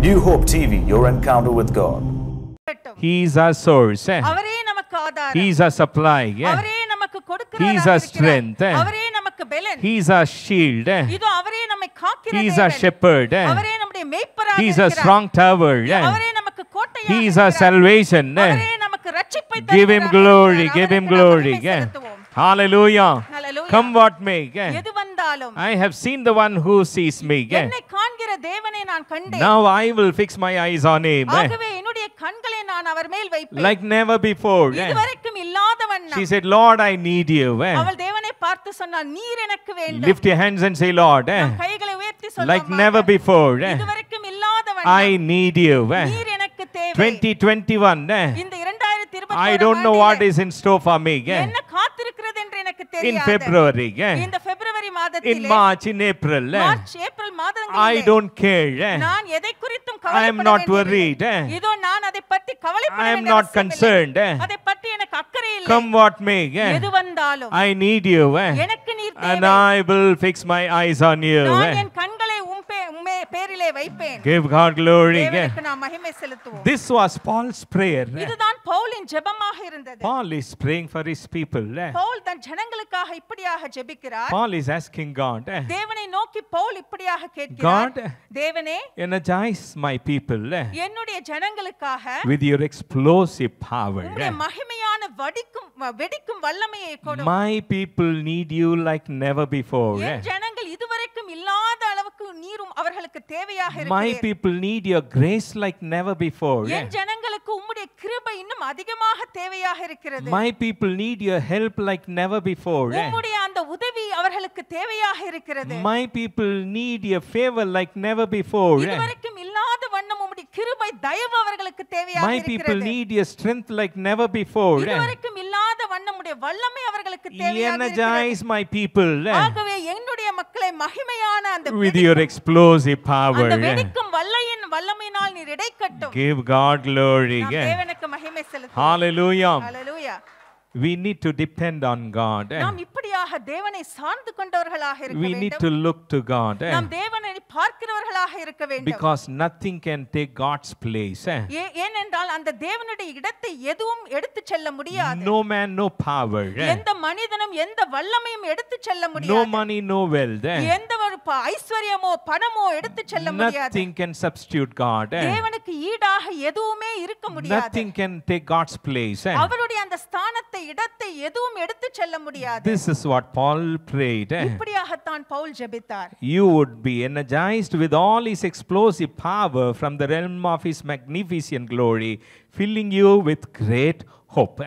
New Hope TV, your encounter with God. He's a our source. Eh? He our supply. Eh? He our strength. Eh? a our shield. Eh? a our shepherd. Eh? a our strong tower. Eh? a our salvation. Eh? Give him glory. Give him glory. Eh? Hallelujah. Hallelujah. Come what may. Eh? I have seen the one who sees me. என்னை காண்கிற தேவனை நான் கண்டேன். Now I will fix my eyes on him. ஆகவே என்னுடைய கண்களை நான் அவர் மேல் வைப்பேன். Like never before. இதுவரைக்கும் She said, Lord, I need you. அவள் தேவனை பார்த்து நீர் எனக்கு வேண்டும். Lift your hands and say, Lord. கைகளை உயர்த்தி Like never before. இதுவரைக்கும் I need you. நீர் எனக்கு தேவை. 2021. இந்த I don't know what is in store for me. In February. in March in April March, April, மாதங்களில் I don't care நான் எதை குறித்தும் கவலைப்பட I am not worried இதோ நான் அதை பற்றி கவலைப்பட I am not concerned அதை பற்றி எனக்கு அக்கறை இல்லை come what may எது வந்தாலும் I need you எனக்கு நீர் தேவை and I will fix my eyes on you நான் என் கண்களை Give God glory. This was Paul's prayer. Eh? Paul is praying for his people. Yeah. Paul is asking God. Yeah. God, eh? energize my people. Yeah. With your explosive power. Eh? My people need you like never before. Yeah. Yeah. தேவையாக my people need your grace like never before என் ஜனங்களுக்கு உம்முடைய கிருபை இன்னும் அதிகமாக தேவையாக இருக்கிறது my people need your help like never before உம்முடைய அந்த உதவி அவர்களுக்கு தேவையாக இருக்கிறது my people need your favor like never before இதுவரைக்கும் my people need your strength like never before. Eh? Energize my people eh? with your explosive power. Eh? Give God glory. Hallelujah. Hallelujah we need to depend on God. நாம் இப்படியாக தேவனை சார்ந்து கொண்டவர்களாக இருக்க வேண்டும். We need to look to God. நாம் தேவனை பார்க்கிறவர்களாக இருக்க வேண்டும். Because nothing can take God's place. ஏனென்றால் அந்த தேவனுடைய இடத்தை எதுவும் எடுத்து செல்ல முடியாது. No man no power. எந்த மனிதனும் எந்த வல்லமையும் எடுத்து செல்ல முடியாது. No money no wealth. எந்த ஐஸ்வர்யமோ பணமோ எடுத்து செல்ல முடியாது nothing can substitute god eh? தேவனுக்கு ஈடாக எதுவுமே இருக்க முடியாது nothing can take god's place eh? அவருடைய அந்த ஸ்தானத்தை இடத்தை எதுவும் எடுத்து செல்ல முடியாது this is what paul prayed eh? இப்படியாக தான் பவுல் ஜெபித்தார் you would be energized with all his explosive power from the realm of his magnificent glory filling you with great hope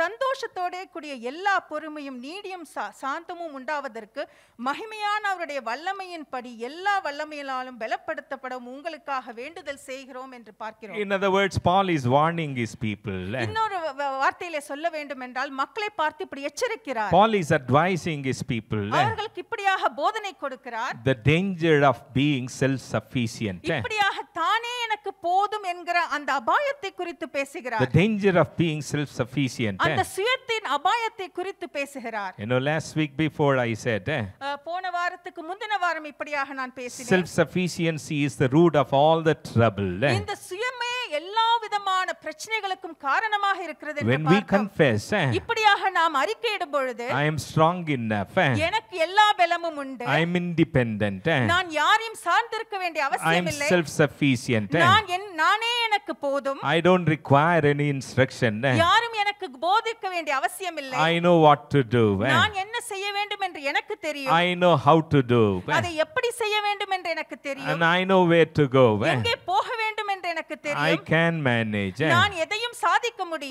சந்தோஷத்தோடே கூடிய எல்லா பொறுமையும் நீடியும் சா சாந்தமும் உண்டாவதற்கு மகிமையான அவருடைய வல்லமையின்படி எல்லா வல்லமையினாலும் பலப்படுத்தப்படவும் உங்களுக்காக வேண்டுதல் செய்கிறோம் என்று பார்க்கிறோம் in other words paul is warning his people eh? இன்னொரு வார்த்தையிலே சொல்ல வேண்டும் என்றால் மக்களை பார்த்து இப்படி எச்சரிக்கிறார் paul is advising his people eh? அவர்களுக்கு இப்படியாக போதனை கொடுக்கிறார் the danger of being self sufficient eh? இப்படியாக தானே எனக்கு போதும் என்கிற அந்த அபாயத்தை குறித்து பேசுகிறார் the danger of being self sufficient அந்த சுயத்தின் அபாயத்தை குறித்து பேசுகிறார் you know last week before i said eh, போன வாரத்துக்கு முந்தின வாரம் இப்படியாக நான் பேசினேன் self sufficiency is the root of all the trouble இந்த சுயம் எல்லா விதமான பிரச்சனைகளுக்கும் காரணமாக இருக்கிறது when we confess eh, இப்படியாக நாம் அறிக்கையிடும் பொழுது i am strong enough eh, எனக்கு எல்லா பலமும் உண்டு i am independent eh, நான் யாரையும் சார்ந்திருக்க வேண்டிய அவசியம் இல்லை i am self sufficient நான் நானே எனக்கு போதும் i don't require any instruction யாரும் எனக்கு போதிக்க வேண்டிய அவசியம் இல்லை i know what to do நான் என்ன செய்ய வேண்டும் என்று எனக்கு தெரியும் i know how to do அதை எப்படி செய்ய வேண்டும் என்று எனக்கு தெரியும் and i know where to go எங்கே போக வேண்டும் என்று எனக்கு தெரியும் i can manage. Eh? நான்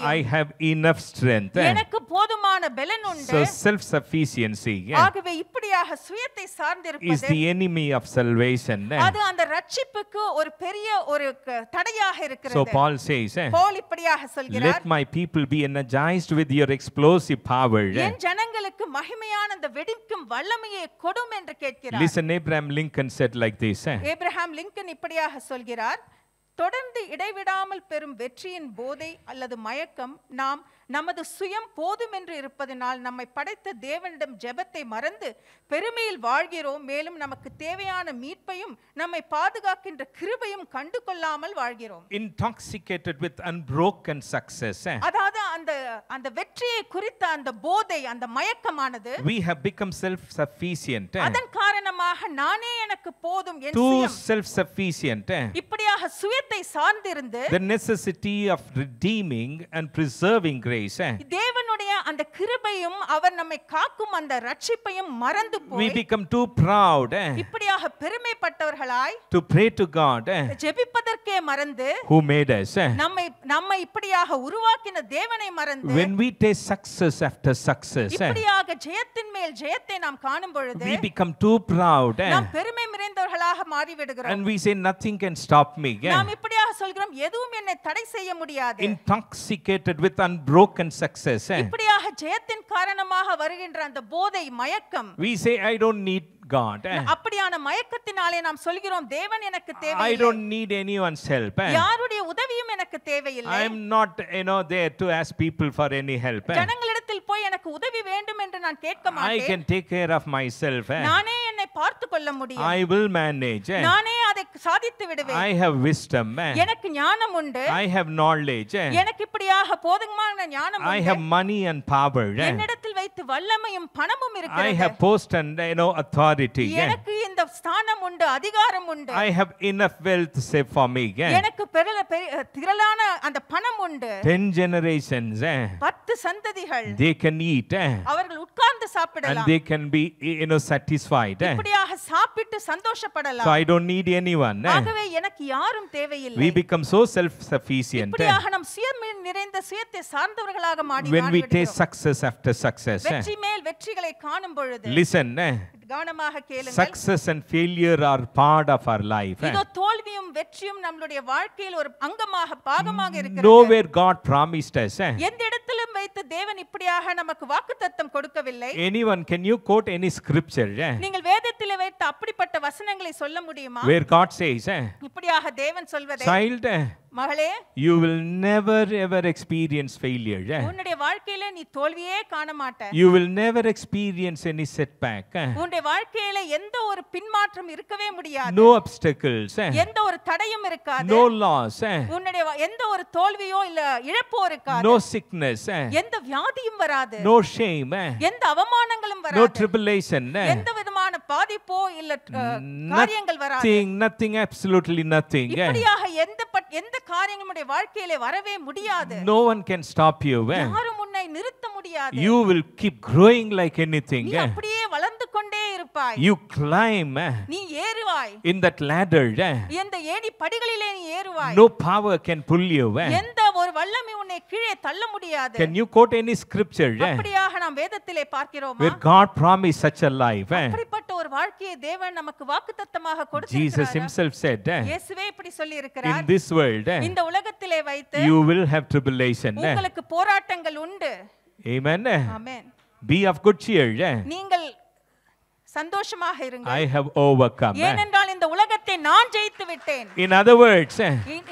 I have enough strength. Eh? எனக்கு போதுமான So self sufficiency. Eh? ஆகவே is the enemy of salvation. அது So Paul says. Ball Let my people be energized with your explosive power. N Listen Abraham Lincoln said like this. Abraham Lincoln இப்படியாக சொல்கிறார் தொடர்ந்து இடைவிடாமல் பெறும் வெற்றியின் போதை அல்லது மயக்கம் நாம் நமது சுயம் போதும் என்று இருப்பதனால் நம்மை படைத்த தேவனிடம் ஜெபத்தை மறந்து பெருமையில் வாழ்கிறோம் மேலும் நமக்கு தேவையான மீட்பையும் நம்மை பாதுகாக்கின்ற கிருபையும் கண்டு கொள்ளாமல் வாழ்கிறோம் intoxicated with unbroken success eh? அதாவது அந்த அந்த வெற்றியை குறித்த அந்த போதை அந்த மயக்கமானது we have become self sufficient eh? அதன் காரணமாக நானே எனக்கு போதும் என்று too self sufficient eh? இப்படியாக சுயத்தை சார்ந்திருந்து the necessity of redeeming and preserving grace grace eh? தேவனுடைய அந்த கிருபையும் அவர் நம்மை காக்கும் அந்த ரட்சிப்பையும் மறந்து போய் we become too proud eh? இப்படியாக பெருமைப்பட்டவர்களாய் to pray to god eh? ஜெபிப்பதற்கே மறந்து who made us eh? நம்மை நம்மை இப்படியாக உருவாக்கின தேவனை மறந்து when we taste success after success eh? இப்படியாக ஜெயத்தின் மேல் ஜெயத்தை நாம் காணும் பொழுது we become too proud eh? நாம் பெருமை நிறைந்தவர்களாக மாறி விடுகிறோம் and we say nothing can stop me eh? நாம் இப்படியாக சொல்கிறோம் எதுவும் என்னை தடை செய்ய முடியாது intoxicated with unbroken broken success. இப்படியாக ஜெயத்தின் காரணமாக வருகின்ற அந்த போதை மயக்கம் we say i don't need God. அப்படியான மயக்கத்தினாலே நாம் சொல்கிறோம் தேவன் எனக்கு தேவையில்லை. I don't need anyone's help. யாருடைய உதவியும் எனக்கு தேவையில்லை. I am not you know there to ask people for any help. ஜனங்களிடத்தில் போய் எனக்கு உதவி வேண்டும் என்று நான் கேட்க மாட்டேன். I can take care of myself. நானே என்னை பார்த்து கொள்ள முடியும் ஐ வில் மேனேஜ் நானே அதை சாதித்து விடுவேன் ஐ ஹேவ் விஸ்டம் எனக்கு ஞானம் உண்டு ஐ ஹேவ் நாலேஜ் எனக்கு இப்படியாக போதுமான ஞானம் I have money and power என்னிடத்தில் வைத்து வல்லமையும் பணமும் இருக்கு I have post and I know authority எனக்கு இந்த ஸ்தானம் உண்டு அதிகாரம் உண்டு I have enough wealth safe for me எனக்கு பெரிய பெரிய திரளான அந்த பணம் உண்டு 10 ஜெனரேஷன்ஸ் 10 சந்ததிகள் தே கேன் ஈட் அவர்கள் உட்கார்ந்து சாப்பிடலாம் and they can be you know satisfied இப்படியாக சாப்பிட்டு சந்தோஷப்படலாம் so i don't need anyone eh? ஆகவே எனக்கு யாரும் தேவையில்லை we become so self sufficient eh? இப்படியாக நாம் சுய நிறைந்த சுயத்தை சார்ந்தவர்களாக மாறி when we taste success after success eh? வெற்றி மேல் வெற்றிகளை காணும் பொழுது listen கவனமாக கேளுங்கள் success and failure are part of our life இதோ தோல்வியும் வெற்றியும் நம்மளுடைய வாழ்க்கையில் ஒரு அங்கமாக பாகமாக mm, இருக்கிறது வேர் காட் பிராமிஸ்ட் அஸ் எந்த இடத்திலும் வைத்து தேவன் இப்படியாக நமக்கு வாக்குத்தத்தம் கொடுக்கவில்லை anyone can you quote any scripture நீங்கள் வேதத்தில் வைத்து அப்படிப்பட்ட வசனங்களை சொல்ல முடியுமா வேர் காட் சேஸ் இப்படியாக தேவன் சொல்வதை சைல்ட் மகளே you will never ever experience failure உன்னுடைய வாழ்க்கையில நீ தோல்வியே காண மாட்ட you will never experience any setback உன்னுடைய வாழ்க்கையில எந்த ஒரு பின்மாற்றம் இருக்கவே முடியாது நோ அப்ஸ்டக்கிள்ஸ் eh? எந்த ஒரு தடையும் இருக்காது நோ லாஸ் eh? உன்னுடைய எந்த ஒரு தோல்வியோ இல்ல இழப்போ இருக்காது நோ சிக்னஸ் eh? எந்த வியாதியும் வராது நோ ஷேம் எந்த அவமானங்களும் வராது நோ ட்ரிபிளேஷன் எந்த விதமான பாதிப்போ இல்ல காரியங்கள் வராது நத்திங் நத்திங் அப்சல்யூட்லி நத்திங் இப்படியாக எந்த எந்த காரியங்கள் உம்முடைய வாழ்க்கையிலே வரவே முடியாது no one can stop you when யாரும் உன்னை நிறுத்த முடியாது you will keep growing like anything நீ அப்படியே வளர்ந்து கொண்டே இருப்பாய் you climb நீ ஏறுவாய் in that ladder இந்த ஏணி படிகளிலே நீ ஏறுவாய் no power can pull you when எந்த ஒரு வல்லமை உன்னை கீழே தள்ள முடியாது can you quote any scripture அப்படியாக நாம் வேதத்திலே பார்க்கிறோமா where god promised such a life அப்படிப்பட்ட ஒரு வாழ்க்கையை தேவன் நமக்கு வாக்குத்தத்தமாக கொடுத்திருக்கிறார் ஜீசஸ் himself said eh, இயேசுவே இப்படி சொல்லி இருக்கிறார் in this world eh, இந்த உலகத்திலே வைத்து you will have tribulation eh. உங்களுக்கு போராட்டங்கள் உண்டு amen amen be of good cheer நீங்கள் சந்தோஷமாக இருங்க ஐ ஹேவ் ஓவர்கம் ஏனென்றால் இந்த உலகத்தை நான் ஜெயித்து விட்டேன் eh, இன் அதர் வேர்ட்ஸ்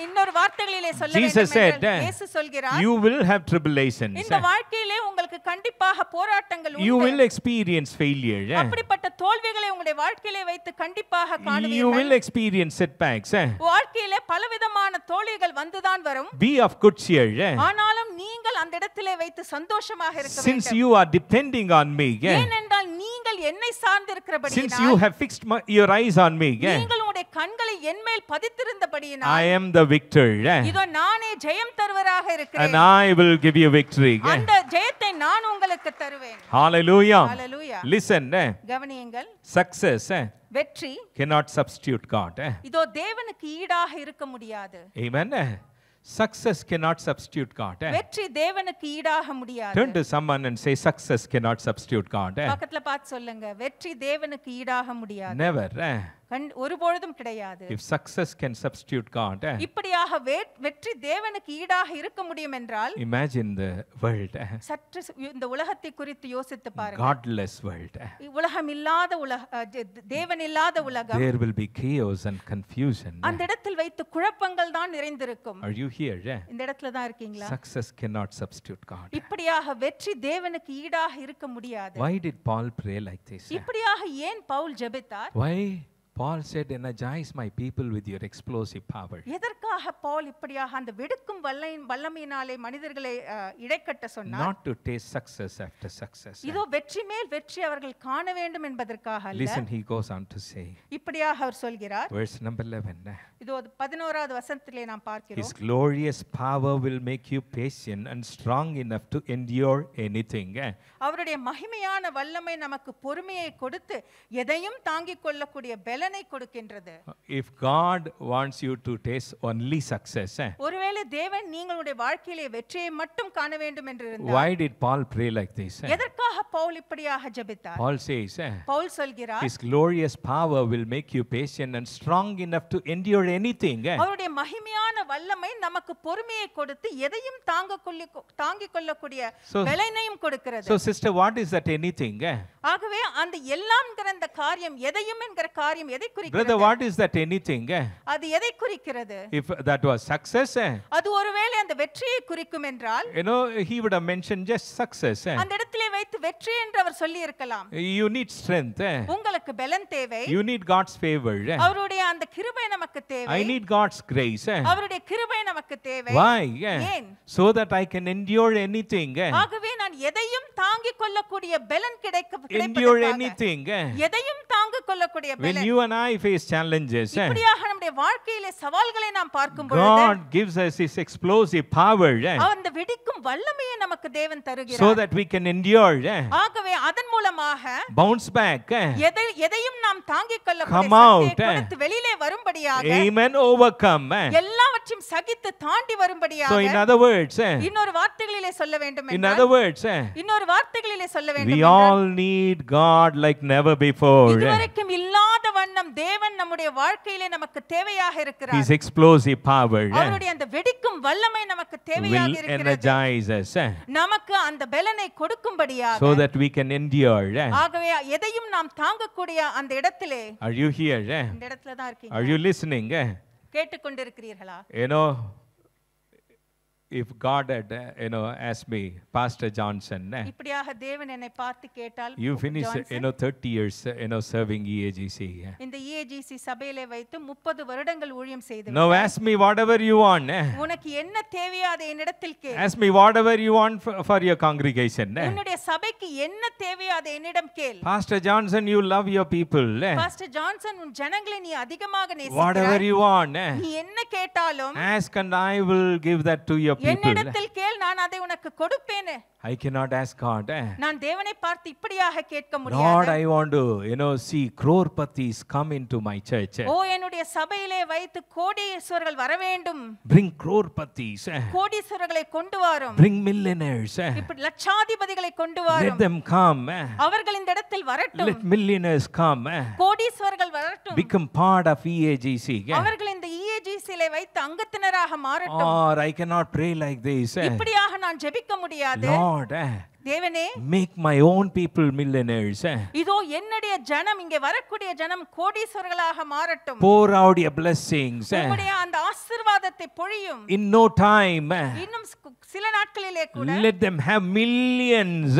இன்னொரு வார்த்தைகளிலே சொல்ல ஜீசஸ் செட் eh, இயேசு சொல்கிறார் யூ வில் ஹேவ் ட்ரிபிளேஷன்ஸ் இந்த eh. வாழ்க்கையிலே உங்களுக்கு கண்டிப்பாக போராட்டங்கள் உண்டு யூ வில் எக்ஸ்பீரியன்ஸ் ஃபெயிலியர் அப்படிப்பட்ட தோல்விகளை உங்களுடைய வாழ்க்கையிலே வைத்து கண்டிப்பாக காணுவீர்கள் you will experience setbacks வாழ்க்கையிலே பலவிதமான தோல்விகள் வந்துதான் வரும் பி ஆஃப் குட் சியர் ஆனாலும் நீங்கள் அந்த இடத்திலே வைத்து சந்தோஷமாக இருக்க வேண்டும் since you are depending on me ஏனென்றால் நீங்கள் என்னை சார்ந்து பார்த்திருக்கிறபடி since you have fixed my, your eyes on me yeah. நீங்கள் உங்களுடைய கண்களை என் மேல் பதித்திருந்தபடியினால் I am the victor yeah. இதோ நானே ஜெயம் தருவராக இருக்கிறேன் and I will give you victory yeah. அந்த ஜெயத்தை நான் உங்களுக்கு தருவேன் hallelujah hallelujah listen eh? கவனியுங்கள் success eh? வெற்றி cannot substitute god இதோ தேவனுக்கு ஈடாக இருக்க முடியாது amen Success cannot substitute God. Eh? வெற்றி தேவனுக்கு ஈடாக முடியாது. Turn to someone and say success cannot substitute God. Eh? பக்கத்துல பார்த்து சொல்லுங்க வெற்றி தேவனுக்கு ஈடாக முடியாது. Never. Eh? ஒரு பொழுதும் கிடையாது if success can substitute God இப்படியாக வெற்றி தேவனுக்கு ஈடாக இருக்க முடியும் என்றால் இமேஜின் தி வேர்ல்ட் eh? சற்று இந்த உலகத்தை குறித்து யோசித்து பாருங்க காட்லெஸ் வேர்ல்ட் உலகம் இல்லாத உலக தேவன் இல்லாத உலகம் there will be chaos and confusion அந்த eh? இடத்தில் வைத்து குழப்பங்கள் தான் நிறைந்திருக்கும் ஆர் யூ ஹியர் இந்த இடத்துல தான் இருக்கீங்களா கேன் நாட் சப்ஸ்டிட்யூட் காட் இப்படியாக வெற்றி தேவனுக்கு ஈடாக இருக்க முடியாது why did Paul pray like this eh? இப்படியாக ஏன் பவுல் ஜெபித்தார் வை Paul said, energize my people with your explosive power. எதற்காக பால் இப்படியாக அந்த வெடுக்கும் வல்லை வல்லமையினாலே மனிதர்களை இடைக்கட்ட சொன்னார் not to taste success after success இதோ வெற்றி மேல் வெற்றி அவர்கள் காண வேண்டும் என்பதற்காக அல்ல listen he goes on to say இப்படியாக அவர் சொல்கிறார் verse number 11 இதோ 11வது வசனத்திலே நாம் பார்க்கிறோம் his glorious power will make you patient and strong enough to endure anything அவருடைய மகிமையான வல்லமை நமக்கு பொறுமையை கொடுத்து எதையும் தாங்கிக் கொள்ளக்கூடிய பலம் பலனை கொடுக்கின்றது if God wants you to taste only success ஒருவேளை தேவன் நீங்களுடைய வாழ்க்கையிலே வெற்றியை மட்டும் காண வேண்டும் என்று இருந்தால் why did paul pray like this eh? எதற்காக பவுல் இப்படியாக ஜெபித்தார் paul says eh? பவுல் சொல்கிறார் his glorious power will make you patient and strong enough to endure anything eh? அவருடைய மகிமையான வல்லமை நமக்கு பொறுமையை கொடுத்து எதையும் தாங்க தாங்கிக் கொள்ளக்கூடிய பலனையும் கொடுக்கிறது so sister what is that anything ஆகவே அந்த எல்லாம்ங்கிற அந்த காரியம் எதையும் என்கிற காரியம் எதை குறிக்கிறது brother what is that anything அது எதை குறிக்கிறது if that was success அது ஒருவேளை அந்த வெற்றியை குறிக்கும் என்றால் you know he would have mentioned just success அந்த இடத்திலே வைத்து வெற்றி என்று அவர் சொல்லி இருக்கலாம் you need strength உங்களுக்கு பலம் தேவை you need god's favor அவருடைய அந்த கிருபை நமக்கு தேவை i need god's grace அவருடைய கிருபை நமக்கு தேவை why ஏன் so that i can endure anything ஆகவே நான் எதையும் தாங்கிக் கொள்ளக்கூடிய பலன் கிடைக்க கிடைப்பதற்காக endure anything எதையும் தாங்கிக் கொள்ளக்கூடிய பலன் when you and I face challenges. Eh? God gives us his explosive power eh? so that we can endure eh? bounce back eh? come out eh? amen overcome eh? so in other words eh? in other words eh? we all need God like never before வண்ணம் தேவன் நம்முடைய வாழ்க்கையிலே நமக்கு தேவையாக இருக்கிறார் his explosive power அவருடைய அந்த வெடிக்கும் வல்லமை நமக்கு தேவையாக இருக்கிறது energize us நமக்கு அந்த பலனை கொடுக்கும்படியாக so that we can endure ஆகவே எதையும் நாம் தாங்கக்கூடிய அந்த இடத்திலே are you here இந்த இடத்துல தான் இருக்கீங்க are you listening கேட்டுக்கொண்டிருக்கிறீர்களா you know if God had, uh, you know, asked me, Pastor Johnson, eh, you finished, you know, 30 years, uh, you know, serving EAGC. Eh. இந்த Now ask me whatever you want. Eh. Ask me whatever you want for, for your congregation. Pastor Johnson, you love your people. Pastor Johnson, Whatever you want. ask and I will give that to your என்னிடத்தில் கேள் நான் அதை உனக்கு கொடுப்பேனே I cannot ask God. நான் தேவனை பார்த்து இப்படியாக கேட்க முடியாது. Lord, I want to, you know, see crorepathies come into my church. ஓ என்னுடைய சபையிலே வைத்து கோடீஸ்வரர்கள் வர வேண்டும். Bring crorepathies. கோடீஸ்வரர்களை கொண்டு வாரும். Bring millionaires. இப்படி லட்சாதிபதிகளை கொண்டு வாரும். Let them come. அவர்கள் இந்த இடத்தில் வரட்டும். Let millionaires come. கோடீஸ்வரர்கள் வரட்டும். Become part of EAGC. அவர்கள் இந்த eagc லே வைத்து அங்கத்தினராக மாறட்டும். Or I cannot pray like this. இப்படியாக நான் ஜெபிக்க முடியாது. Lord, God. Eh? தேவனே make my own people millionaires இதோ என்னுடைய ஜனம் இங்கே வரக்கூடிய ஜனம் கோடீஸ்வரர்களாக மாறட்டும் pour out your blessings உம்முடைய அந்த ஆசீர்வாதத்தை பொழியும் in no time இன்னும் சில நாட்களிலே கூட let them have millions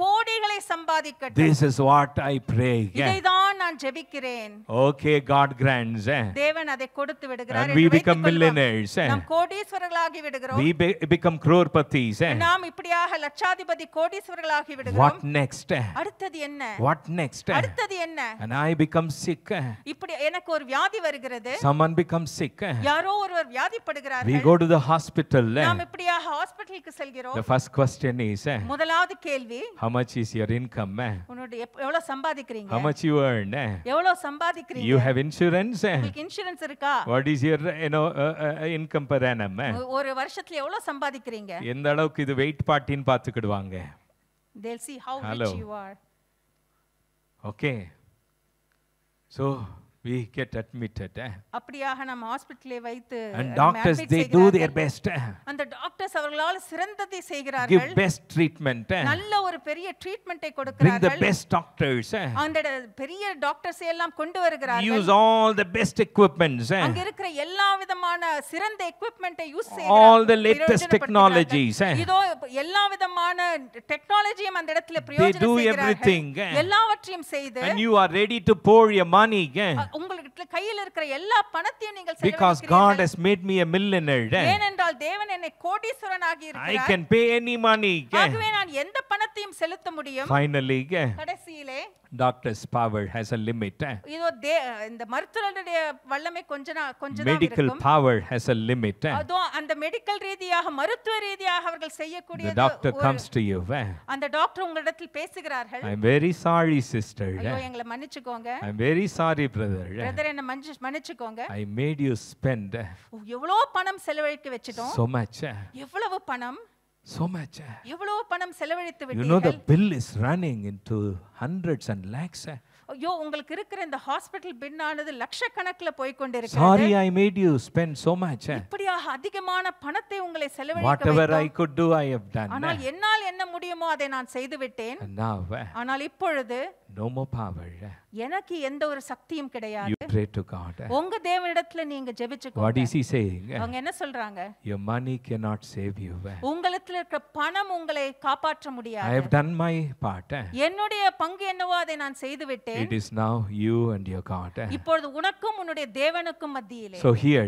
கோடிகளை சம்பாதிக்கட்டும் this is what i pray இதைதான் நான் ஜெபிக்கிறேன் okay god grants தேவன் அதை கொடுத்து விடுகிறார் we become millionaires நாம் கோடீஸ்வரர்களாகி விடுகிறோம் we become crorepathies நாம் இப்படியாக லட்சாதிபதி கோடி கோடீஸ்வரர்களாகி விடுகிறோம் வாட் நெக்ஸ்ட் அடுத்தது என்ன வாட் நெக்ஸ்ட் அடுத்தது என்ன and இப்படி எனக்கு ஒரு வியாதி வருகிறது someone becomes சிக் யாரோ ஒருவர் வியாதிப்படுகிறார்கள் we go to the நாம் இப்படியாக ஹாஸ்பிடலுக்கு செல்கிறோம் the first question முதலாவது கேள்வி how much is your income உன்னுடைய எவ்வளவு சம்பாதிக்கிறீங்க how much you earn எவ்வளவு சம்பாதிக்கிறீங்க யூ have இன்சூரன்ஸ் உங்களுக்கு இன்சூரன்ஸ் இருக்கா what is your you know uh, uh, uh ஒரு வருஷத்துல எவ்வளவு சம்பாதிக்கிறீங்க எந்த அளவுக்கு இது வெயிட் பார்ட்டின்னு பார்த்துக்கிடுவாங்க They'll see how Hello. rich you are. Okay. So we get admitted eh? அப்படியாக நம்ம ஹாஸ்பிடலே வைத்து and uh, doctors they do their best eh? அந்த டாக்டர்ஸ் அவர்களால் சிறந்ததை செய்கிறார்கள் give best treatment eh? நல்ல ஒரு பெரிய ட்ரீட்மென்ட்டை கொடுக்கிறார்கள் bring the best doctors அந்த பெரிய டாக்டர்ஸ் எல்லாம் கொண்டு வருகிறார்கள் use all the best equipments அங்க இருக்கிற எல்லா விதமான சிறந்த எக்விப்மென்ட்டை யூஸ் செய்கிறார்கள் all the latest technologies இதோ எல்லா விதமான டெக்னாலஜியும் அந்த இடத்துல பிரயோஜனம் செய்கிறார்கள் they do everything எல்லாவற்றையும் செய்து and you are ready to pour your money உங்களுக்கு கையில் இருக்கிற எல்லா பணத்தையும் நீங்கள் because god has made me a millionaire ஏனென்றால் தேவன் என்னை கோடீஸ்வரன் ஆகி இருக்கிறார் i can pay any money ஆகவே நான் எந்த பணத்தையும் செலுத்த முடியும் finally கடைசியிலே doctor's power has a limit eh? இதோ இந்த மருத்துவருடைய வல்லமை கொஞ்ச கொஞ்சம் தான் இருக்கும் medical power has a limit eh? அதோ அந்த மெடிக்கல் ரீதியாக மருத்துவ ரீதியாக அவர்கள் செய்யக்கூடிய the doctor comes to you eh? அந்த டாக்டர் உங்களிடத்தில் பேசுகிறார்கள் I am very sorry sister ஐயோ எங்களை மன்னிச்சுக்கோங்க I am very sorry brother brother என்ன மன்னிச்சுக்கோங்க ஐ மேட் யூ ஸ்பெண்ட் எவ்வளவு பணம் செலவழிக்க வெச்சிட்டோம் சோ மச் eh? எவ்வளவு பணம் so much eh? எவ்வளவு பணம் செலவழித்து விட்டீர்கள் you know the bill is running into hundreds and lakhs ஐயோ உங்களுக்கு இருக்கிற இந்த ஹாஸ்பிடல் பின்னானது ஆனது லட்சக்கணக்கில் போய் கொண்டிருக்கு sorry I made you spend so much இப்படியாக அதிகமான பணத்தை உங்களை செலவு whatever I could do I have done ஆனால் eh? என்னால் என்ன முடியுமோ அதை நான் செய்து விட்டேன் eh? ஆனால் இப்பொழுது நோமோ மோர் எனக்கு எந்த ஒரு சக்தியும் கிடையாது you pray to god உங்க தேவனிடத்துல நீங்க ஜெபிச்சுக்கோங்க what is he saying அவங்க என்ன சொல்றாங்க your money cannot save you உங்களுக்குள்ள இருக்க பணம் உங்களை காப்பாற்ற முடியாது i have done my part என்னுடைய பங்கு என்னவோ அதை நான் செய்து விட்டேன் it is now you and your god இப்பொழுது உனக்கும் உன்னுடைய தேவனுக்கும் மத்தியிலே so here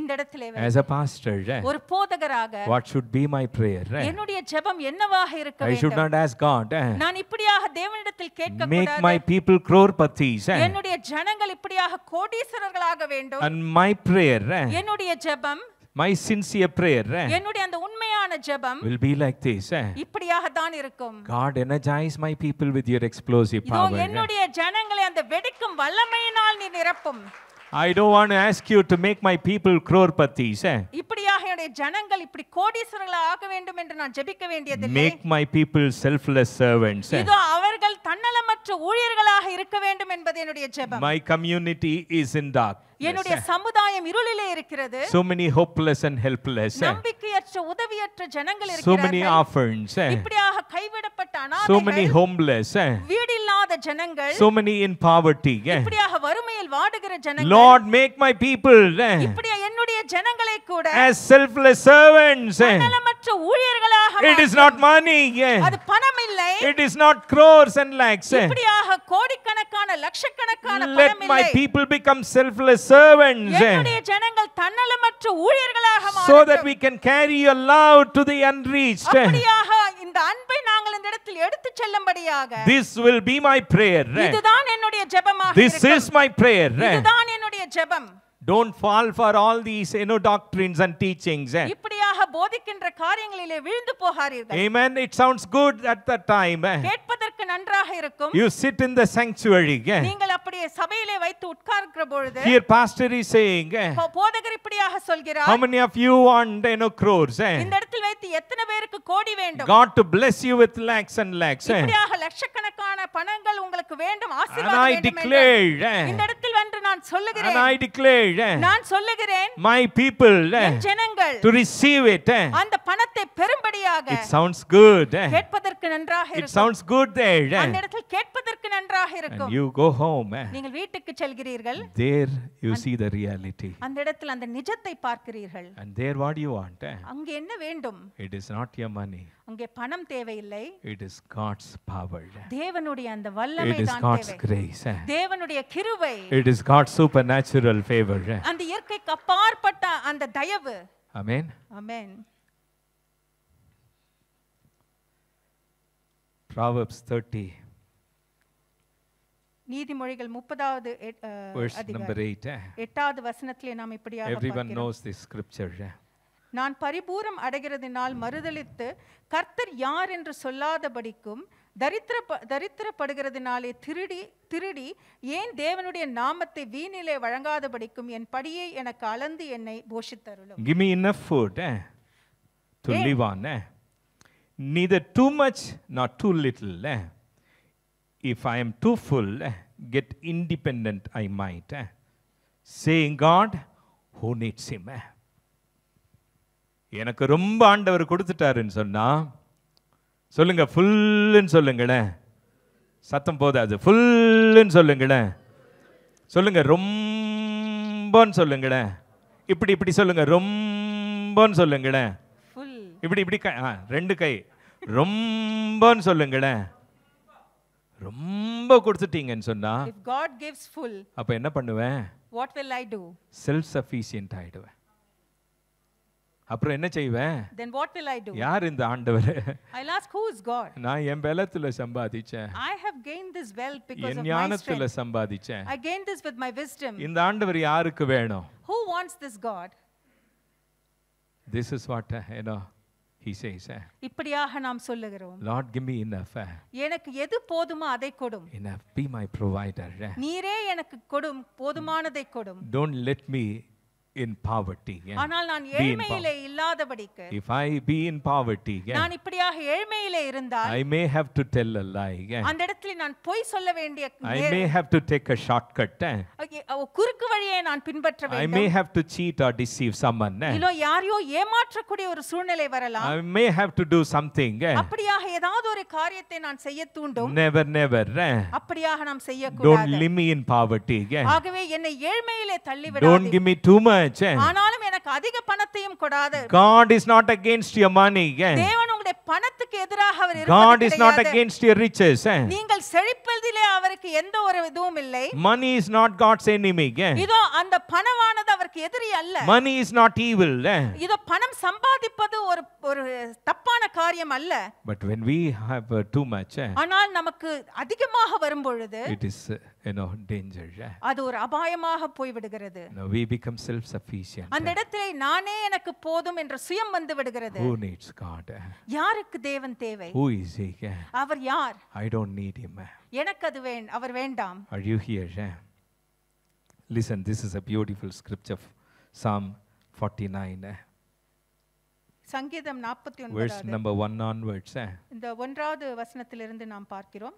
இந்த இடத்திலே as a pastor ஒரு போதகராக what should be my prayer என்னுடைய ஜெபம் என்னவாக இருக்க வேண்டும் i should not ask god நான் இப்படியாக தேவனிடத்தில் கேட்க கூடாது make my people grow poverties. And eh? என்னுடைய ஜனங்கள் இப்படியாக கோடீஸ்வரர்களாக வேண்டும் and my prayer eh? என்னுடைய ஜெபம் my sincere prayer eh? என்னுடைய அந்த உண்மையான ஜெபம் will be like this இப்படியாக தான் இருக்கும் god energize my people with your explosive power என்னுடைய ஜனங்களை அந்த வெடிக்கும் வல்லமையினால் நீ நிரப்பும் I don't want to ask you to make my people crorepatis இப்படியாக என்னுடைய ஜனங்கள் இப்படி கோடீஸ்வரர்களாக ஆக வேண்டும் என்று நான் ஜெபிக்க வேண்டியதில்லை make my people selfless servants இதோ அவர்கள் தன்னலமற்ற ஊழியர்களாக இருக்க வேண்டும் என்பது என்னுடைய ஜெபம் my community is in dark என்னுடைய eh? சமுதாயம் இருளிலே இருக்கிறது so many hopeless and helpless eh? நம்பிக்கையற்ற உதவியற்ற ஜனங்கள் இருக்கிறார்கள் so many orphans eh? இப்படியாக கைவிடப்பட்ட அனாதைகள் so many homeless ஜனங்கள் so many in poverty yeah வறுமையில் வாடுகிற ஜனங்கள் lord make my people eh? ஜனங்களை கூட as selfless servants பணமற்ற ஊழியர்களாக it is not money அது பணம் இல்லை it is not crores and lakhs இப்படியாக கோடிக்கணக்கான லட்சக்கணக்கான பணம் இல்லை let my people become selfless servants என்னுடைய ஜனங்கள் தன்னலமற்ற ஊழியர்களாக மாற so that we can carry your love to the unreached அப்படியாக இந்த அன்பை நாங்கள் இந்த இடத்தில் எடுத்து செல்லும்படியாக this will be my prayer இதுதான் என்னுடைய ஜெபமாக இருக்கும் this is my prayer இதுதான் என்னுடைய ஜெபம் Don't fall for all these you know, doctrines and teachings. Eh? Amen. It sounds good at the time. Eh? You sit in the sanctuary. Yeah? Here pastor is saying. Eh? How many of you want you know, crores? உங்களுக்கு எத்தனை பேருக்கு கோடி வேண்டும் God to bless you with lakhs and lakhs eh? இப்படியாக லட்சக்கணக்கான பணங்கள் உங்களுக்கு வேண்டும் ஆசீர்வாதம் வேண்டும் I declare eh? இந்த இடத்தில் வந்து நான் சொல்லுகிறேன் and I declare eh? நான் சொல்லுகிறேன் my people ஜனங்கள் to receive it அந்த பணத்தை பெறும்படியாக it sounds good கேட்பதற்கு நன்றாக இருக்கும் it sounds good there அந்த இடத்தில் கேட்பதற்கு நன்றாக இருக்கும் and you go home நீங்கள் வீட்டுக்கு செல்கிறீர்கள் there you see the reality அந்த இடத்தில் அந்த நிஜத்தை பார்க்கிறீர்கள் and there what you want அங்க என்ன வேண்டும் it is not your money அங்கே பணம் தேவையில்லை இட் இஸ் காட்ஸ் பவர் தேவனுடைய அந்த வல்லமை தான் தேவை காட்ஸ் கிரேஸ் தேவனுடைய கிருபை it is God's supernatural favour அந்த இயற்கைக்கு அப்பாற்பட்ட அந்த தயவு ஆமென் ஆமென் Proverbs 30 நீதிமொழிகள் முப்பதாவது அதிகாரம் எட்டாவது வசனத்திலே நாம் இப்படியாக everyone knows this scripture நான் பரிபூரம் அடைகிறதினால் மறுதளித்து கர்த்தர் யார் என்று சொல்லாதபடிக்கும் தரித்திர தரித்திரப்படுகிறதுனாலே திருடி திருடி ஏன் தேவனுடைய நாமத்தை வீணிலே வழங்காதபடிக்கும் என் படியை எனக்கு அளந்து என்னை போஷித்தருளும் கிமி மீ இனஃப் ஃபுட் துள்ளிவான neither too much nor too little eh? if i am too full eh? get independent i might eh? saying god who needs him எனக்கு ரொம்ப ஆண்டவர் கொடுத்துட்டாருன்னு சொன்னால் சொல்லுங்க ஃபுல்லுன்னு சொல்லுங்களேன் சத்தம் போதாது ஃபுல்லுன்னு சொல்லுங்களேன் சொல்லுங்க ரொம்பன்னு சொல்லுங்களேன் இப்படி இப்படி சொல்லுங்க ரொம்பன்னு சொல்லுங்களேன் இப்படி இப்படி கை ஆ ரெண்டு கை ரொம்பன்னு சொல்லுங்களேன் ரொம்ப கொடுத்துட்டீங்கன்னு சொன்னா அப்ப என்ன பண்ணுவேன் what will ஆயிடுவேன் அப்புறம் என்ன செய்வேன் then what will i do யார் இந்த ஆண்டவர் i'll ask who is god நான் என் பலத்துல சம்பாதிச்சேன் i have gained this wealth because of my strength என் ஞானத்துல சம்பாதிச்சேன் i gained this with my wisdom இந்த ஆண்டவர் யாருக்கு வேணும் who wants this god this is what you know he says இப்படியாக நாம் சொல்லுகிறோம் lord give me enough எனக்கு எது போதுமோ அதை கொடும் enough be my provider நீரே எனக்கு கொடும் போதுமானதை கொடும் don't let me in poverty. Yeah. ஆனால் நான் ஏழ்மையிலே இல்லாதபடிக்கு if I be in poverty yeah, நான் இப்படியாக ஏழ்மையிலே இருந்தால் I may have to tell a lie. Yeah. அந்த இடத்துல நான் பொய் சொல்ல வேண்டிய I may have to take a shortcut. குறுக்கு வழியை நான் பின்பற்ற வேண்டும் I may have to cheat or deceive someone. இல்ல யாரையோ ஏமாற்றக்கூடிய ஒரு சூழ்நிலை வரலாம் I may have to do something. அப்படியாக ஏதாவது ஒரு காரியத்தை நான் செய்ய தூண்டும் never never. அப்படியாக நாம் செய்ய கூடாது don't leave me in poverty. ஆகவே என்னை ஏழ்மையிலே தள்ளி விடாதீர் don't give me too much much. ஆனாலும் எனக்கு அதிக பணத்தையும் கொடாது God is not against your money தேவன் உங்களுடைய பணத்துக்கு எதிராக அவர் இருக்கிறார் God is not against your riches நீங்கள் செழிப்பதிலே அவருக்கு எந்த ஒரு இதுவும் இல்லை. Money is not God's enemy இது இதோ அந்த பணமானது அவருக்கு எதிரி அல்ல. மணி இஸ் நாட் ஈவில் இதோ பணம் சம்பாதிப்பது ஒரு ஒரு தப்பான காரியம் அல்ல. But when we have uh, too much. ஆனால் நமக்கு அதிகமாக வரும் பொழுது it is you know danger அது ஒரு அபாயமாக போய் விடுகிறது no we become self sufficient அந்த இடத்திலே நானே எனக்கு போதும் என்ற சுயம் வந்து விடுகிறது who needs god யாருக்கு தேவன் தேவை who is he அவர் யார் i don't need him எனக்கு அது வேண் அவர் வேண்டாம் are you here listen this is a beautiful scripture of psalm 49 சங்கீதம் நாற்பத்தி ஒன்பது நம்பர் ஒன் ஆன்வர்ட்ஸ் இந்த ஒன்றாவது வசனத்திலிருந்து நாம் பார்க்கிறோம்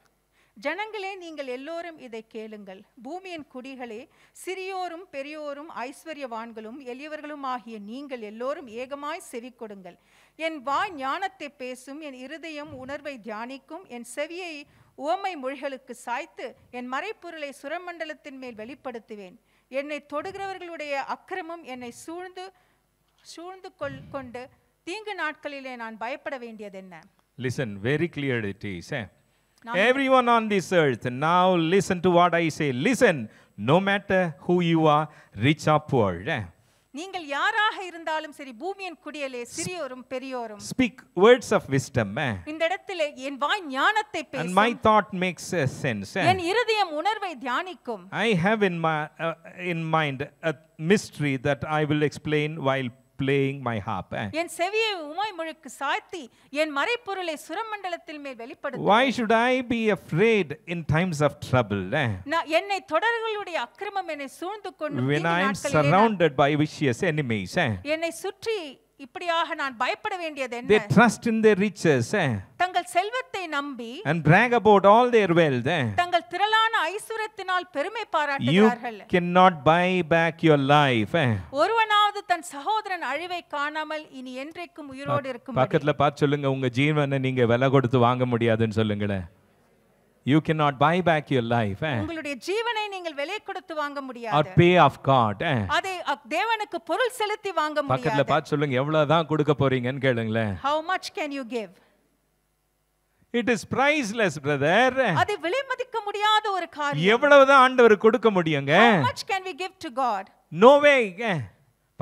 ஜனங்களே நீங்கள் எல்லோரும் இதை கேளுங்கள் பூமியின் குடிகளே சிறியோரும் பெரியோரும் ஐஸ்வர்யவான்களும் எளியவர்களும் ஆகிய நீங்கள் எல்லோரும் ஏகமாய் செவிக்கொடுங்கள் கொடுங்கள் என் வாய் ஞானத்தை பேசும் என் இருதயம் உணர்வை தியானிக்கும் என் செவியை உவமை மொழிகளுக்கு சாய்த்து என் மறைப்பொருளை சுரமண்டலத்தின் மேல் வெளிப்படுத்துவேன் என்னை தொடுகிறவர்களுடைய அக்கிரமம் என்னை சூழ்ந்து சூழ்ந்து கொள் கொண்டு தீங்கு நாட்களிலே நான் பயப்பட வேண்டியது என்ன listen very clear it is Everyone on this earth, now listen to what I say. Listen, no matter who you are, reach upward. Eh? நீங்கள் யாராக இருந்தாலும் சரி பூமியின் குடியலே சிறியோரும் பெரியோரும் Speak words of wisdom, eh? இந்த இடத்திலே என் வாய் ஞானத்தை பேசும் and my thought makes eh, sense என் இதயம் உணர்வை தியானிக்கும் i have in my uh, in mind a mystery that i will explain while displaying my harp. என் செவியை உமாய் முழுக்கு சாத்தி என் மறைப்பொருளை சுரமண்டலத்தில் மேல் வெளிப்படுத்து Why should I be afraid in times of trouble? நான் என்னை தொடர்களுடைய அக்கிரமம் என்னை சூழ்ந்து கொண்டு When I am surrounded by vicious enemies. என்னை சுற்றி இப்படியாக நான் பயப்பட வேண்டியது என்ன they trust in their riches eh? தங்கள் செல்வத்தை நம்பி and brag about all their wealth eh? தங்கள் திரளான ஐஸ்வரத்தினால் பெருமை பாராட்டுகிறார்கள் you cannot buy back your life eh? ஒருவனாவது தன் சகோதரன் அழிவை காணாமல் இனி என்றைக்கும் உயிரோடு இருக்கும் பக்கத்துல பார்த்து சொல்லுங்க உங்க ஜீவனை நீங்க விலை கொடுத்து வாங்க முடியாதுன்னு சொல்லுங்களேன் you cannot not buy back life. Life உங்களுடைய ஜீவனை நீங்கள் விலை கொடுத்து வாங்க முடியாது பே ஆஃப் காட் தேவனுக்கு பொருள் செலுத்தி வாங்க முடியாது பக்கத்துல பார்த்து சொல்லுங்க எவ்வளவு தான் கொடுக்க போறீங்கன்னு கேளுங்களேன் how much can you give it is priceless brother அது விலை மதிக்க முடியாத ஒரு காரியம் எவ்வளவுதான் ஆண்டவர் கொடுக்க முடியுங்க how much can we give to god no way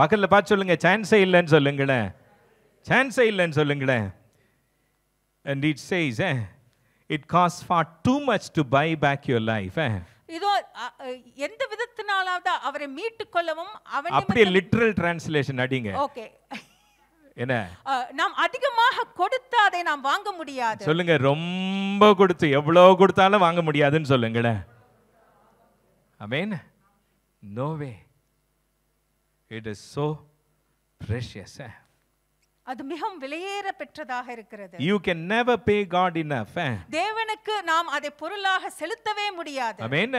பக்கத்துல பார்த்து சொல்லுங்க சான்ஸ் இல்லைன்னு சொல்லுங்களேன் சான்ஸே இல்லைன்னு சொல்லுங்களேன் and it says eh, it costs far too much to buy back your life eh? இதோ எந்த விதத்தினாலாவது அவரை மீட்டு கொள்ளவும் அவன் அப்படியே லிட்டரல் டிரான்ஸ்லேஷன் அடிங்க ஓகே என்ன நாம் அதிகமாக கொடுத்து அதை நாம் வாங்க முடியாது சொல்லுங்க ரொம்ப கொடுத்து எவ்வளோ கொடுத்தாலும் வாங்க முடியாதுன்னு சொல்லுங்களேன் amen no way it is so precious அது மிகவும் விலையேற பெற்றதாக இருக்கிறது you can never pay god enough eh? தேவனுக்கு நாம் அதை பொருளாக செலுத்தவே முடியாது amen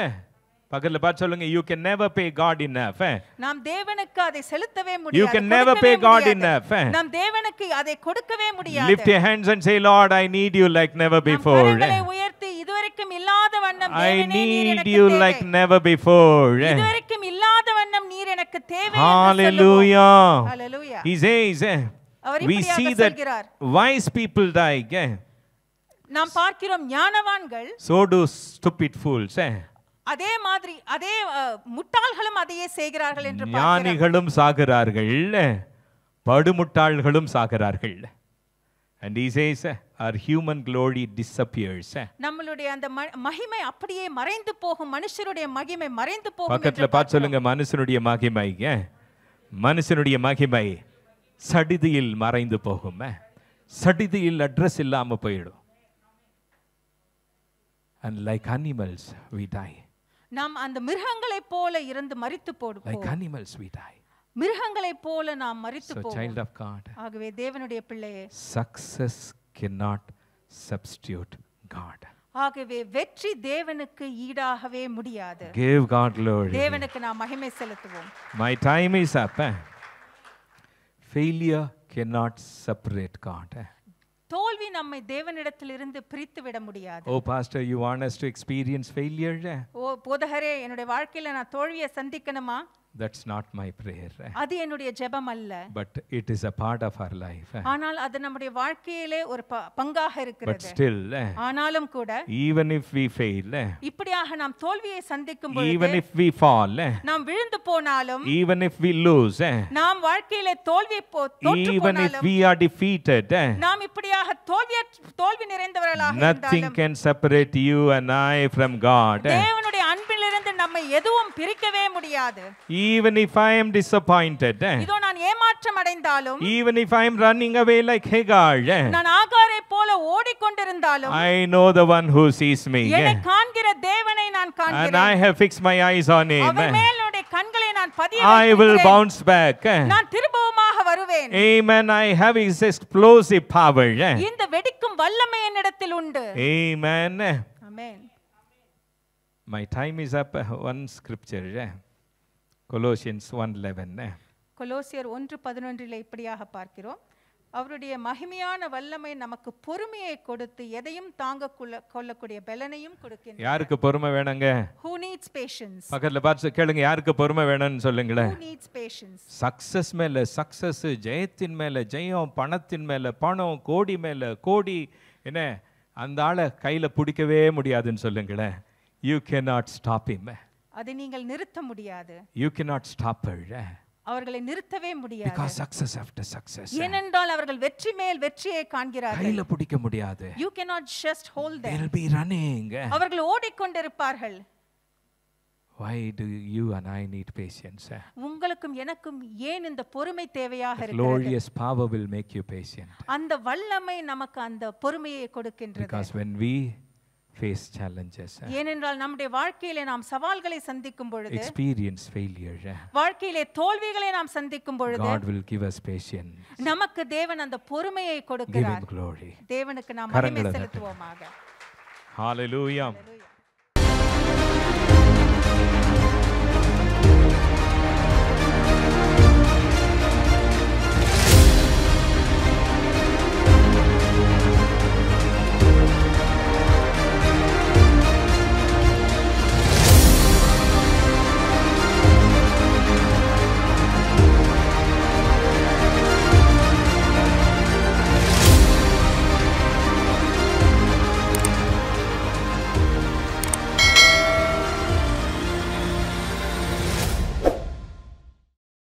பக்கத்துல பார்த்து சொல்லுங்க you can never pay god enough eh? நாம் தேவனுக்கு அதை செலுத்தவே முடியாது you can never pay god enough eh? நாம் தேவனுக்கு அதை கொடுக்கவே முடியாது lift your hands and say lord i need you like never before கரங்களை உயர்த்தி இதுவரைக்கும் இல்லாத வண்ணம் i need you like never before இதுவரைக்கும் இல்லாத வண்ணம் நீர் எனக்கு தேவை hallelujah hallelujah he says eh? Our we see that wise people die yeah. நாம் பார்க்கிறோம் ஞானவான்கள் so do stupid fools eh? அதே மாதிரி அதே முட்டாள்களும் அதையே செய்கிறார்கள் என்று ஞானிகளும் சாகிறார்கள் eh? படுமுட்டாள்களும் சாகிறார்கள் And he says, eh, our human glory disappears. Eh? நம்மளுடைய அந்த மகிமை அப்படியே மறைந்து போகும் மனுஷருடைய மகிமை மறைந்து போகும் பக்கத்துல பார்த்து சொல்லுங்க மனுஷனுடைய மகிமை மனுஷனுடைய மகிமை சடிதியில் மறைந்து போகும் சடிதியில் அட்ரஸ் இல்லாமல் போயிடும் அண்ட் லைக் அனிமல்ஸ் வீட்டாய் நாம் அந்த மிருகங்களைப் போல இருந்து மறித்து போடும் லைக் அனிமல்ஸ் மிருகங்களைப் போல நாம் மறித்து போவோம் சைல்ட் ஆஃப் காட் ஆகவே தேவனுடைய பிள்ளையே success can not substitute God ஆகவே வெற்றி தேவனுக்கு ஈடாகவே முடியாது கிவ் காட் தேவனுக்கு நாம் மகிமை செலுத்துவோம் my time is up failure can not separate God தோல்வி நம்மை தேவனிடத்திலிருந்து பிரித்து விட முடியாது oh pastor you want us to experience failure ஓ போதகரே என்னுடைய வாழ்க்கையில நான் தோல்வியை சந்திக்கணுமா தட்ஸ் நாட் மை பிரேயர் அது என்னுடைய ஜெபம் அல்ல but it is a part of our life ஆனால் அது நம்முடைய வாழ்க்கையிலே ஒரு பங்காக இருக்கிறது பட் ஸ்டில் eh, ஆனாலும் கூட even if we fail eh, இப்படியாக நாம் தோல்வியை சந்திக்கும் பொழுது even if we fall eh, நாம் விழுந்து போனாலும் even if we lose நாம் வாழ்க்கையிலே தோல்வி தோற்று even if we are defeated நாம் இப்படியாக தோல்வி தோல்வி நிறைந்தவர்களாக இருந்தாலும் nothing can separate you and i from god தேவனுடைய அன்பிலிருந்து நம்மை எதுவும் பிரிக்கவே முடியாது even if i am disappointed eh? இதோ நான் ஏமாற்றம் அடைந்தாலும் even if i am running away like hagar eh? நான் ஆகாரை போல ஓடிக்கொண்டிருந்தாலும் i know the one who sees me eh? என்னை காண்கிற தேவனை நான் காண்கிறேன் and i have fixed my eyes on him அவர் கண்களை நான் பதிய i will bounce back நான் திரும்பவுமாக வருவேன் amen i have his explosive power இந்த வெடிக்கும் வல்லமை என்னிடத்தில் உண்டு amen amen my time is up One scripture. Yeah? Colossians one eleven கொலோசியர் ஒன்று பதினொன்றில் இப்படியாக பார்க்கிறோம் அவருடைய மகிமையான வல்லமை நமக்கு பொறுமையை கொடுத்து எதையும் தாங்க கொள்ளக்கூடிய பலனையும் கொடுக்கிறது யாருக்கு பொறுமை வேணுங்க ஹூ நீட்ஸ் பேஷன்ஸ் பக்கத்துல பார்த்து கேளுங்க யாருக்கு பொறுமை வேணும்னு சொல்லுங்களேன் நீட்ஸ் பேஷன்ஸ் சக்சஸ் மேல சக்சஸ் ஜெயத்தின் மேல ஜெயம் பணத்தின் மேல பணம் கோடி மேல கோடி என்ன அந்த ஆளை கையில பிடிக்கவே முடியாதுன்னு சொல்லுங்களேன் you can not stop him அதை நீங்கள் நிறுத்த முடியாது யூ கே நாட் ஸ்டாப் அவர்களை நிறுத்தவே முடியாது பிகாஸ் சக்சஸ் ஆஃப்டர் சக்சஸ் ஏனென்றால் அவர்கள் வெற்றி மேல் வெற்றியை காண்கிறார்கள் கையில பிடிக்க முடியாது you can not just hold them will be running அவர்கள் ஓடிக்கொண்டிருப்பார்கள் why do you and i need patience உங்களுக்கும் எனக்கும் ஏன் இந்த பொறுமை தேவையாக இருக்கிறது glorious power will make you patient அந்த வல்லமை நமக்கு அந்த பொறுமையை கொடுக்கின்றது because when we face challenges eh? ஏனென்றால் நம்முடைய வாழ்க்கையிலே நாம் சவால்களை சந்திக்கும் பொழுது experience failure eh? வாழ்க்கையிலே தோல்விகளை நாம் சந்திக்கும் பொழுது God will give us patience நமக்கு தேவன் அந்த பொறுமையை கொடுக்கிறார் தேவனுக்கு நாம் மகிமை செலுத்துவோமாக ஹalleluya